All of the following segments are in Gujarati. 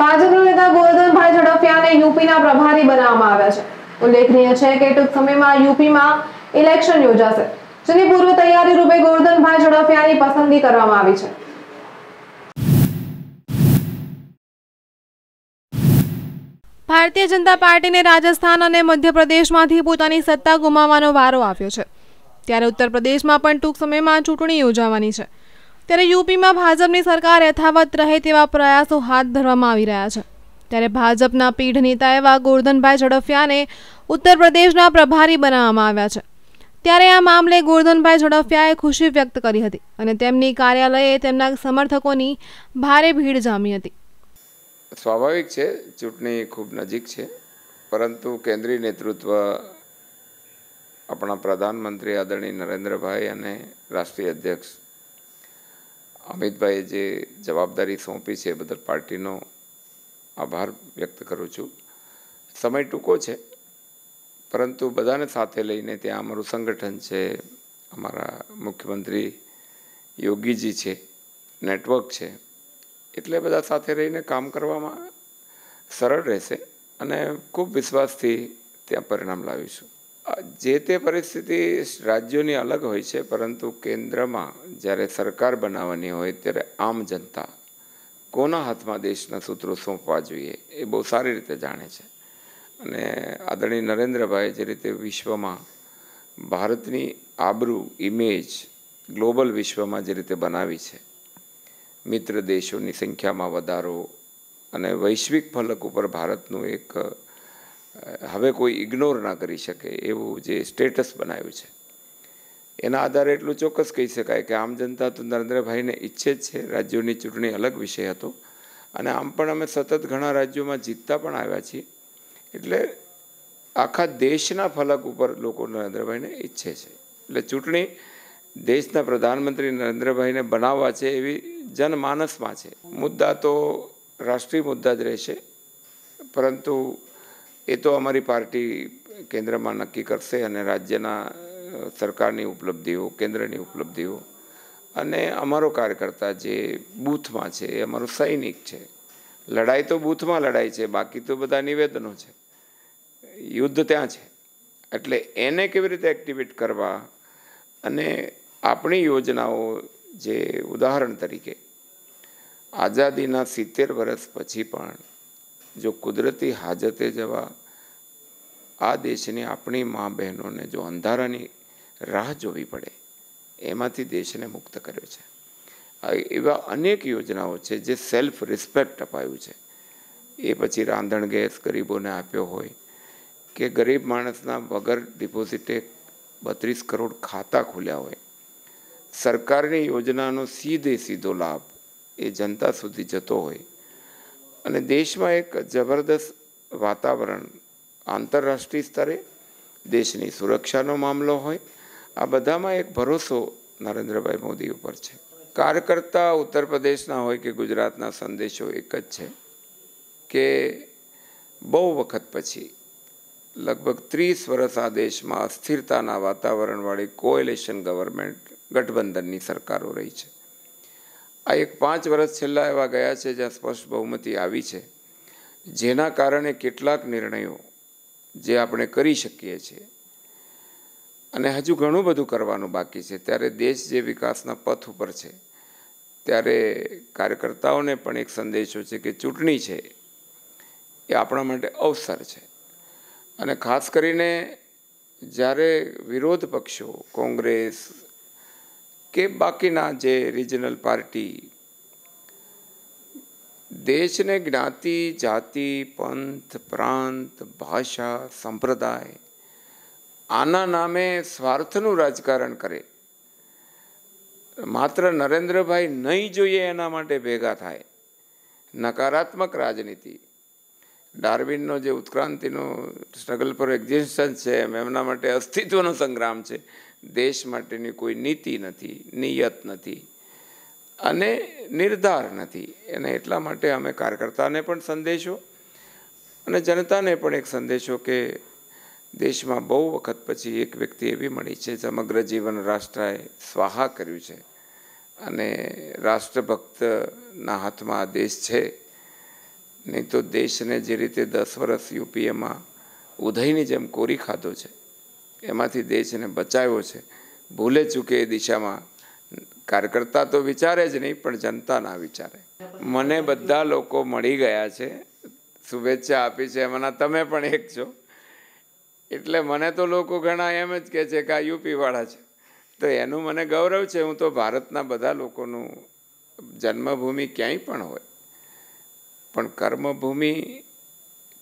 ભાજપના નેતા ગોવર્ધનભાઈ ઝડફિયાને યુપીના પ્રભારી બનાવવામાં આવ્યા છે ઉલ્લેખનીય છે કે ટૂંક સમયમાં યુપીમાં ઇલેક્શન યોજાશે જેની પૂર્વ તૈયારી રૂપે ગોવર્ધનભાઈ ઝડફિયાની પસંદગી કરવામાં આવી છે ભારતીય જનતા પાર્ટીને રાજસ્થાન અને મધ્યપ્રદેશમાંથી પોતાની સત્તા ગુમાવવાનો વારો આવ્યો છે ત્યારે ઉત્તર પ્રદેશમાં પણ ટૂંક સમયમાં ચૂંટણી યોજાવાની છે ત્યારે યુપીમાં ભાજપની સરકાર યથાવત રહે તેવા પ્રયાસો હાથ ધરવામાં આવી રહ્યા છે ત્યારે ભાજપના પીઢ નેતા એવા ગોરધનભાઈ ઝડફિયાને ઉત્તર પ્રદેશના પ્રભારી બનાવવામાં આવ્યા છે ત્યારે આ મામલે ગોરધનભાઈ ઝડફિયાએ ખુશી વ્યક્ત કરી હતી અને તેમની કાર્યાલયે તેમના સમર્થકોની ભારે ભીડ જામી હતી સ્વાભાવિક છે ચૂંટણી ખૂબ નજીક છે પરંતુ કેન્દ્રીય નેતૃત્વ આપણા પ્રધાનમંત્રી આદરણીય નરેન્દ્રભાઈ અને રાષ્ટ્રીય અધ્યક્ષ અમિતભાઈએ જે જવાબદારી સોંપી છે એ બદલ પાર્ટીનો આભાર વ્યક્ત કરું છું સમય ટૂંકો છે પરંતુ બધાને સાથે લઈને ત્યાં અમારું સંગઠન છે અમારા મુખ્યમંત્રી યોગીજી છે નેટવર્ક છે એટલે બધા સાથે રહીને કામ કરવામાં સરળ રહેશે અને ખૂબ વિશ્વાસથી ત્યાં પરિણામ લાવીશું જે તે પરિસ્થિતિ રાજ્યોની અલગ હોય છે પરંતુ કેન્દ્રમાં જ્યારે સરકાર બનાવવાની હોય ત્યારે આમ જનતા કોના હાથમાં દેશના સૂત્રો સોંપવા જોઈએ એ બહુ સારી રીતે જાણે છે અને આદરણીય નરેન્દ્રભાઈ જે રીતે વિશ્વમાં ભારતની આબરૂ ઇમેજ ગ્લોબલ વિશ્વમાં જે રીતે બનાવી છે મિત્ર દેશોની સંખ્યામાં વધારો અને વૈશ્વિક ફલક ઉપર ભારતનું એક હવે કોઈ ઇગ્નોર ના કરી શકે એવું જે સ્ટેટસ બનાવ્યું છે એના આધારે એટલું ચોક્કસ કહી શકાય કે આમ જનતા તો નરેન્દ્રભાઈને ઈચ્છે જ છે રાજ્યોની ચૂંટણી અલગ વિષય હતો અને આમ પણ અમે સતત ઘણા રાજ્યોમાં જીતતા પણ આવ્યા છીએ એટલે આખા દેશના ફલક ઉપર લોકો નરેન્દ્રભાઈને ઈચ્છે છે એટલે ચૂંટણી દેશના પ્રધાનમંત્રી નરેન્દ્રભાઈને બનાવવા છે એવી જનમાનસમાં છે મુદ્દા તો રાષ્ટ્રીય મુદ્દા જ રહેશે પરંતુ એ તો અમારી પાર્ટી કેન્દ્રમાં નક્કી કરશે અને રાજ્યના સરકારની ઉપલબ્ધિઓ કેન્દ્રની ઉપલબ્ધિઓ અને અમારો કાર્યકર્તા જે બૂથમાં છે એ અમારો સૈનિક છે લડાઈ તો બૂથમાં લડાઈ છે બાકી તો બધા નિવેદનો છે યુદ્ધ ત્યાં છે એટલે એને કેવી રીતે એક્ટિવેટ કરવા અને આપણી યોજનાઓ જે ઉદાહરણ તરીકે આઝાદીના સિત્તેર વર્ષ પછી પણ જો કુદરતી હાજતે જવા આ દેશની આપણી મા બહેનોને જો અંધારાની રાહ જોવી પડે એમાંથી દેશને મુક્ત કર્યો છે એવા અનેક યોજનાઓ છે જે સેલ્ફ રિસ્પેક્ટ અપાયું છે એ પછી રાંધણ ગેસ ગરીબોને આપ્યો હોય કે ગરીબ માણસના વગર ડિપોઝિટે બત્રીસ કરોડ ખાતા ખોલ્યા હોય સરકારની યોજનાનો સીધે સીધો લાભ એ જનતા સુધી જતો હોય અને દેશમાં એક જબરદસ્ત વાતાવરણ આંતરરાષ્ટ્રીય સ્તરે દેશની સુરક્ષાનો મામલો હોય આ બધામાં એક ભરોસો નરેન્દ્રભાઈ મોદી ઉપર છે કાર્યકર્તા ઉત્તર પ્રદેશના હોય કે ગુજરાતના સંદેશો એક જ છે કે બહુ વખત પછી લગભગ ત્રીસ વર્ષ આ દેશમાં અસ્થિરતાના વાતાવરણવાળી કોએલેશન ગવર્મેન્ટ ગઠબંધનની સરકારો રહી છે આ એક પાંચ વર્ષ છેલ્લા એવા ગયા છે જ્યાં સ્પષ્ટ બહુમતી આવી છે જેના કારણે કેટલાક નિર્ણયો જે આપણે કરી શકીએ છીએ અને હજુ ઘણું બધું કરવાનું બાકી છે ત્યારે દેશ જે વિકાસના પથ ઉપર છે ત્યારે કાર્યકર્તાઓને પણ એક સંદેશો છે કે ચૂંટણી છે એ આપણા માટે અવસર છે અને ખાસ કરીને જ્યારે વિરોધ પક્ષો કોંગ્રેસ કે બાકીના જે રિજનલ પાર્ટી દેશને જ્ઞાતિ જાતિ પંથ પ્રાંત ભાષા સંપ્રદાય આના નામે સ્વાર્થનું રાજકારણ કરે માત્ર નરેન્દ્રભાઈ નહીં જોઈએ એના માટે ભેગા થાય નકારાત્મક રાજનીતિ ડાર્વિનનો જે ઉત્ક્રાંતિનો સ્ટ્રગલ ફોર એક્ઝિસ્ટન્સ છે એમ એમના માટે અસ્તિત્વનો સંગ્રામ છે દેશ માટેની કોઈ નીતિ નથી નિયત નથી અને નિર્ધાર નથી અને એટલા માટે અમે કાર્યકર્તાને પણ સંદેશો અને જનતાને પણ એક સંદેશો કે દેશમાં બહુ વખત પછી એક વ્યક્તિ એવી મળી છે સમગ્ર જીવન રાષ્ટ્રએ સ્વાહા કર્યું છે અને રાષ્ટ્રભક્તના હાથમાં આ દેશ છે નહીં તો દેશને જે રીતે દસ વર્ષ યુપીએમાં ઉધઈની જેમ કોરી ખાધો છે એમાંથી દેશને બચાવ્યો છે ભૂલે ચૂકે એ દિશામાં કાર્યકર્તા તો વિચારે જ નહીં પણ જનતા ના વિચારે મને બધા લોકો મળી ગયા છે શુભેચ્છા આપી છે એમના તમે પણ એક છો એટલે મને તો લોકો ઘણા એમ જ કહે છે કે આ યુપીવાળા છે તો એનું મને ગૌરવ છે હું તો ભારતના બધા લોકોનું જન્મભૂમિ ક્યાંય પણ હોય પણ કર્મભૂમિ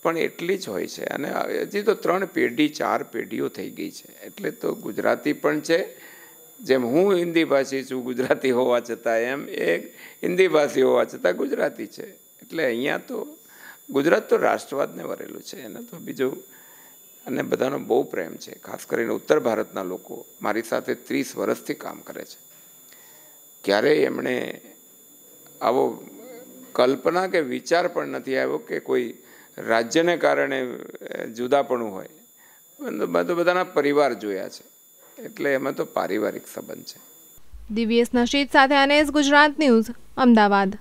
પણ એટલી જ હોય છે અને હજી તો ત્રણ પેઢી ચાર પેઢીઓ થઈ ગઈ છે એટલે તો ગુજરાતી પણ છે જેમ હું હિન્દી ભાષી છું ગુજરાતી હોવા છતાં એમ એ હિન્દી ભાષી હોવા છતાં ગુજરાતી છે એટલે અહીંયા તો ગુજરાત તો રાષ્ટ્રવાદને વરેલું છે એને તો બીજું અને બધાનો બહુ પ્રેમ છે ખાસ કરીને ઉત્તર ભારતના લોકો મારી સાથે ત્રીસ વર્ષથી કામ કરે છે ક્યારેય એમણે આવો કલ્પના કે વિચાર પણ નથી આવ્યો કે કોઈ રાજ્યને કારણે જુદાપણું હોય તો બધાના પરિવાર જોયા છે એટલે એમાં તો પારિવારિક સંબંધ છે દિવ્યેશ નશીદ સાથે અનેસ ગુજરાત ન્યૂઝ અમદાવાદ